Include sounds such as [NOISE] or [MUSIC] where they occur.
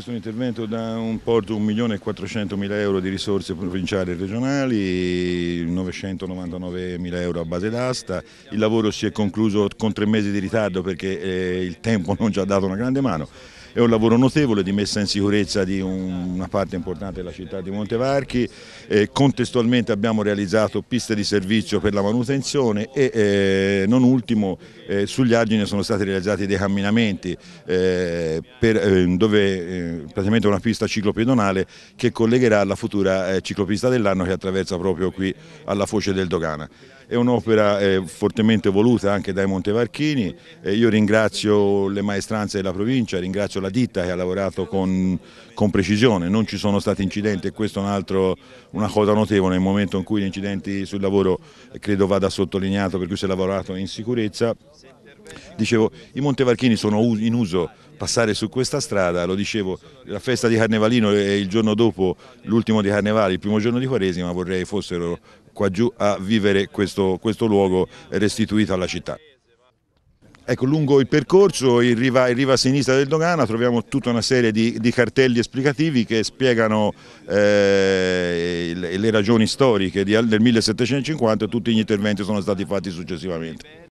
questo è un intervento da un porto 1.400.000 euro di risorse provinciali e regionali, 999.000 euro a base d'asta, il lavoro si è concluso con tre mesi di ritardo perché eh, il tempo [LAUGHS] non ci ha dato una grande mano. È un lavoro notevole di messa in sicurezza di una parte importante della città di Montevarchi, contestualmente abbiamo realizzato piste di servizio per la manutenzione e eh, non ultimo eh, sugli argini sono stati realizzati dei camminamenti eh, dove praticamente una pista ciclopedonale che collegherà la futura ciclopista dell'anno che attraversa proprio qui alla foce del Dogana. È un'opera fortemente voluta anche dai Montevarchini, io ringrazio le maestranze della provincia, ringrazio Lazio, la ditta che ha lavorato con, con precisione, non ci sono stati incidenti e questa è un altro, una cosa notevole nel momento in cui gli incidenti sul lavoro credo vada sottolineato per cui si è lavorato in sicurezza. Dicevo, i Montevarchini sono in uso passare su questa strada, lo dicevo, la festa di Carnevalino è il giorno dopo l'ultimo di Carnevali, il primo giorno di Quaresima, vorrei fossero qua giù a vivere questo, questo luogo restituito alla città. Ecco, lungo il percorso, in riva, in riva, sinistra del Dogana, troviamo tutta una serie di, di cartelli esplicativi che spiegano eh, le, le, ragioni storiche di, del 1750 e tutti gli interventi sono stati fatti successivamente.